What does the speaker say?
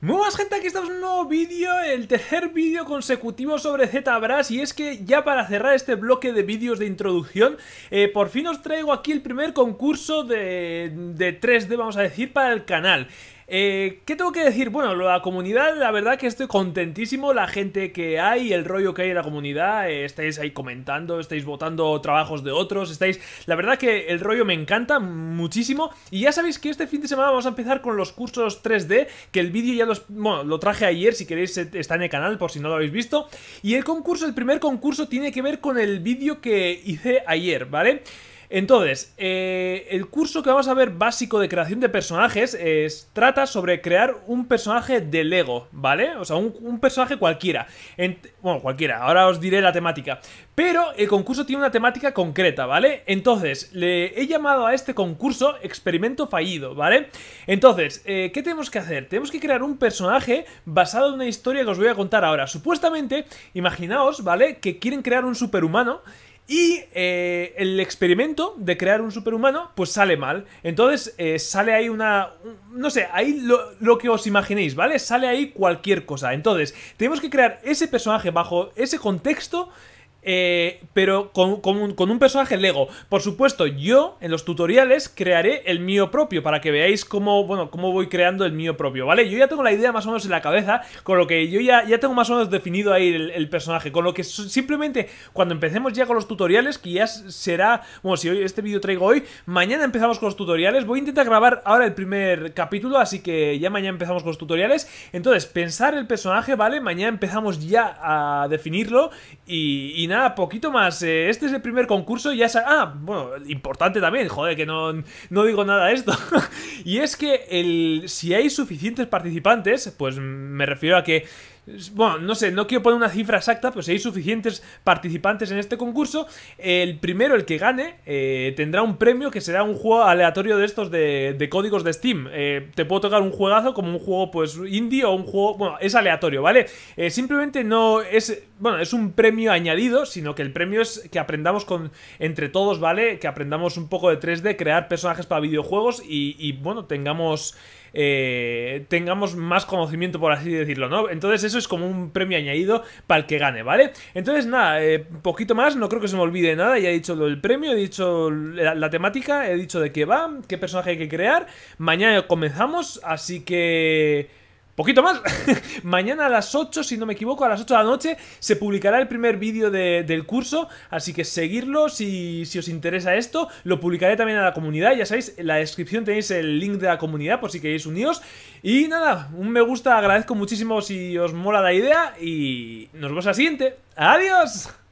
Muy buenas gente, aquí estamos en un nuevo vídeo, el tercer vídeo consecutivo sobre ZBrush y es que ya para cerrar este bloque de vídeos de introducción, eh, por fin os traigo aquí el primer concurso de, de 3D, vamos a decir, para el canal. Eh, ¿Qué tengo que decir? Bueno, la comunidad, la verdad que estoy contentísimo. La gente que hay, el rollo que hay en la comunidad, eh, estáis ahí comentando, estáis votando trabajos de otros, estáis. La verdad que el rollo me encanta muchísimo. Y ya sabéis que este fin de semana vamos a empezar con los cursos 3D, que el vídeo ya los. Bueno, lo traje ayer, si queréis, eh, está en el canal por si no lo habéis visto. Y el concurso, el primer concurso, tiene que ver con el vídeo que hice ayer, ¿vale? Entonces, eh, el curso que vamos a ver básico de creación de personajes es, trata sobre crear un personaje de Lego, ¿vale? O sea, un, personaje cualquiera. En, bueno, cualquiera, ahora os diré la temática. Pero el concurso tiene una temática concreta, ¿vale? Entonces, le he llamado a este concurso experimento fallido, ¿vale? Entonces, eh, ¿qué tenemos que hacer? Tenemos que crear un personaje basado en una historia que os voy a contar ahora. Supuestamente, imaginaos, ¿vale? Que quieren crear un superhumano y eh, el experimento de crear un superhumano, pues sale mal. Entonces eh, sale ahí una... No sé, ahí lo, lo, que os imaginéis, ¿vale? Sale ahí cualquier cosa. Entonces, tenemos que crear ese personaje bajo ese contexto eh, pero con, un, personaje Lego. Por supuesto, yo en los tutoriales crearé el mío propio para que veáis cómo, bueno, cómo voy creando el mío propio, ¿vale? Yo ya tengo la idea más o menos en la cabeza, con lo que yo ya, ya tengo más o menos definido ahí el, personaje, con lo que simplemente cuando empecemos ya con los tutoriales, que ya será, bueno, si hoy este vídeo traigo hoy, mañana empezamos con los tutoriales, voy a intentar grabar ahora el primer capítulo, así que ya mañana empezamos con los tutoriales, entonces pensar el personaje, ¿vale? Mañana empezamos ya a definirlo y, y nada, nada, poquito más. Eh, este es el primer concurso ya Ah, bueno, importante también, joder, que no, no digo nada a esto. y es que el, si hay suficientes participantes, pues me refiero a que bueno, no sé, no quiero poner una cifra exacta, pero si hay suficientes participantes en este concurso, el primero, el que gane, eh, tendrá un premio que será un juego aleatorio de estos de, códigos de Steam. Eh, te puedo tocar un juegazo como un juego pues indie o un juego... Bueno, es aleatorio, ¿vale? Eh, simplemente no es... Bueno, es un premio añadido, sino que el premio es que aprendamos con entre todos, ¿vale? Que aprendamos un poco de 3D, crear personajes para videojuegos y bueno, tengamos eh, tengamos más conocimiento, por así decirlo, ¿no? Entonces eso es como un premio añadido para el que gane, ¿vale? Entonces nada, eh, poquito más, no creo que se me olvide nada, ya he dicho el premio, he dicho la temática, he dicho de qué va, qué personaje hay que crear, mañana comenzamos, así que poquito más. Mañana a las 8, si no me equivoco, a las 8 de la noche se publicará el primer vídeo del curso, así que seguirlo si, os interesa esto. Lo publicaré también a la comunidad, ya sabéis, en la descripción tenéis el link de la comunidad por si queréis uniros. Y nada, un me gusta, agradezco muchísimo si os mola la idea y nos vemos a la siguiente. ¡Adiós!